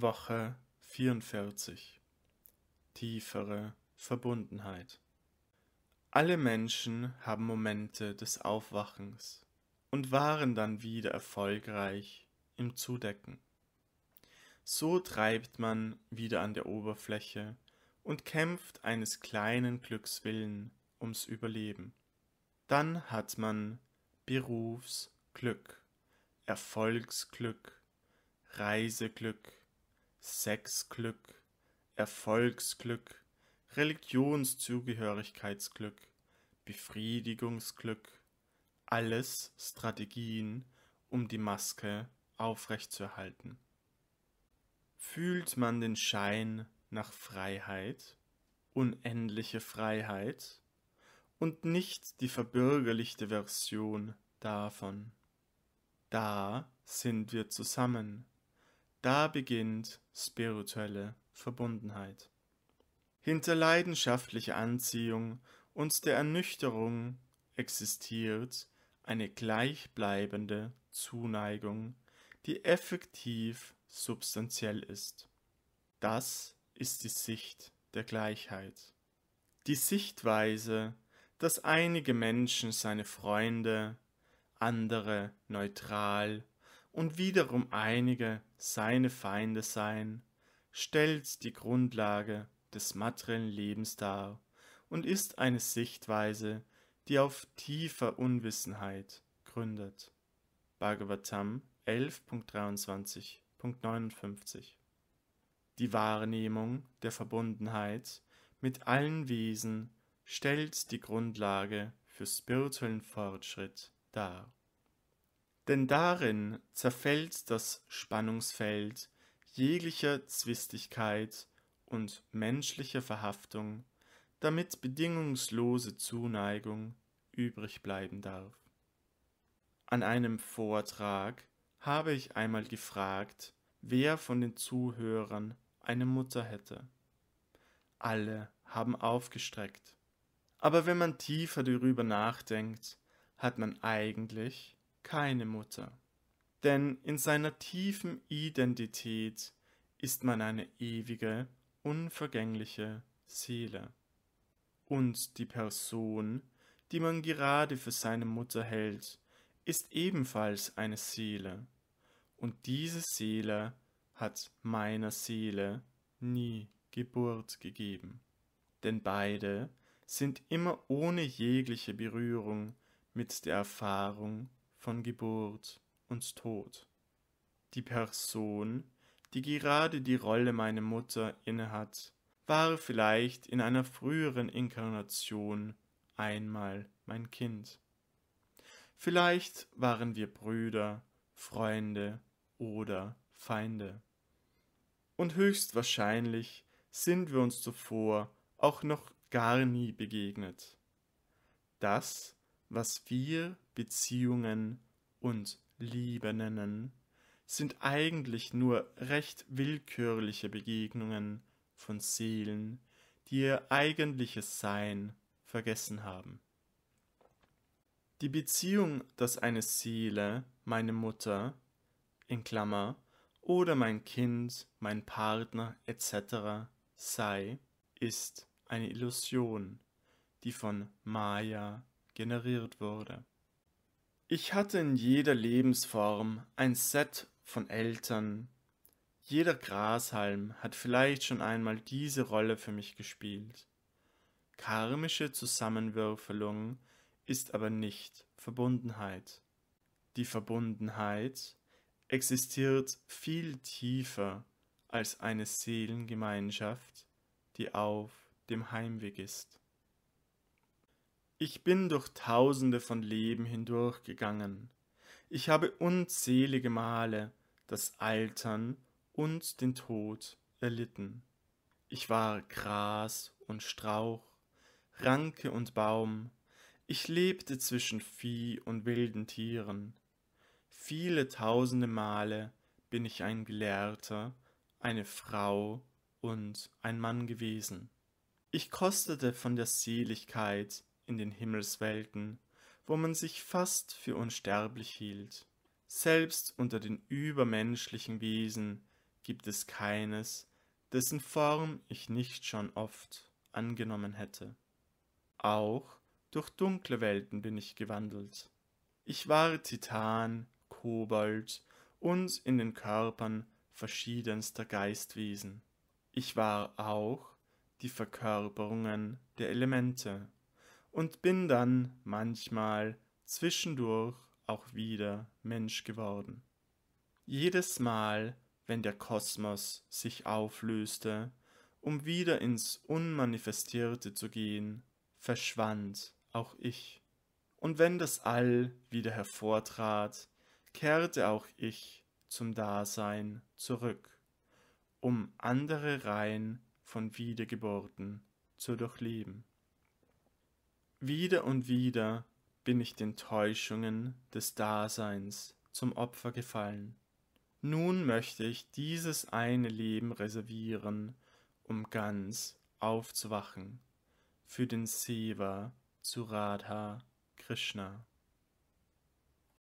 Woche 44 Tiefere Verbundenheit Alle Menschen haben Momente des Aufwachens und waren dann wieder erfolgreich im Zudecken. So treibt man wieder an der Oberfläche und kämpft eines kleinen Glücks ums Überleben. Dann hat man Berufsglück, Erfolgsglück, Reiseglück, Sexglück, Erfolgsglück, Religionszugehörigkeitsglück, Befriedigungsglück, alles Strategien, um die Maske aufrechtzuerhalten. Fühlt man den Schein nach Freiheit, unendliche Freiheit und nicht die verbürgerlichte Version davon. Da sind wir zusammen da beginnt spirituelle Verbundenheit. Hinter leidenschaftlicher Anziehung und der Ernüchterung existiert eine gleichbleibende Zuneigung, die effektiv substanziell ist. Das ist die Sicht der Gleichheit. Die Sichtweise, dass einige Menschen seine Freunde, andere neutral und wiederum einige seine Feinde sein, stellt die Grundlage des materiellen Lebens dar und ist eine Sichtweise, die auf tiefer Unwissenheit gründet. Bhagavatam 11.23.59 Die Wahrnehmung der Verbundenheit mit allen Wesen stellt die Grundlage für spirituellen Fortschritt dar denn darin zerfällt das Spannungsfeld jeglicher Zwistigkeit und menschlicher Verhaftung, damit bedingungslose Zuneigung übrig bleiben darf. An einem Vortrag habe ich einmal gefragt, wer von den Zuhörern eine Mutter hätte. Alle haben aufgestreckt. Aber wenn man tiefer darüber nachdenkt, hat man eigentlich keine Mutter. Denn in seiner tiefen Identität ist man eine ewige, unvergängliche Seele. Und die Person, die man gerade für seine Mutter hält, ist ebenfalls eine Seele. Und diese Seele hat meiner Seele nie Geburt gegeben. Denn beide sind immer ohne jegliche Berührung mit der Erfahrung von Geburt und Tod. Die Person, die gerade die Rolle meiner Mutter innehat, war vielleicht in einer früheren Inkarnation einmal mein Kind. Vielleicht waren wir Brüder, Freunde oder Feinde. Und höchstwahrscheinlich sind wir uns zuvor auch noch gar nie begegnet. Das was wir Beziehungen und Liebe nennen, sind eigentlich nur recht willkürliche Begegnungen von Seelen, die ihr eigentliches Sein vergessen haben. Die Beziehung, dass eine Seele, meine Mutter, in Klammer, oder mein Kind, mein Partner etc. sei, ist eine Illusion, die von Maya generiert wurde. Ich hatte in jeder Lebensform ein Set von Eltern. Jeder Grashalm hat vielleicht schon einmal diese Rolle für mich gespielt. Karmische Zusammenwürfelung ist aber nicht Verbundenheit. Die Verbundenheit existiert viel tiefer als eine Seelengemeinschaft, die auf dem Heimweg ist. Ich bin durch tausende von Leben hindurchgegangen. Ich habe unzählige Male das Altern und den Tod erlitten. Ich war Gras und Strauch, Ranke und Baum, ich lebte zwischen Vieh und wilden Tieren. Viele tausende Male bin ich ein Gelehrter, eine Frau und ein Mann gewesen. Ich kostete von der Seligkeit, in den Himmelswelten, wo man sich fast für unsterblich hielt. Selbst unter den übermenschlichen Wesen gibt es keines, dessen Form ich nicht schon oft angenommen hätte. Auch durch dunkle Welten bin ich gewandelt. Ich war Titan, Kobold und in den Körpern verschiedenster Geistwesen. Ich war auch die Verkörperungen der Elemente und bin dann manchmal zwischendurch auch wieder Mensch geworden. Jedes Mal, wenn der Kosmos sich auflöste, um wieder ins Unmanifestierte zu gehen, verschwand auch ich. Und wenn das All wieder hervortrat, kehrte auch ich zum Dasein zurück, um andere Reihen von Wiedergeburten zu durchleben. Wieder und wieder bin ich den Täuschungen des Daseins zum Opfer gefallen. Nun möchte ich dieses eine Leben reservieren, um ganz aufzuwachen für den Seva zu Radha Krishna.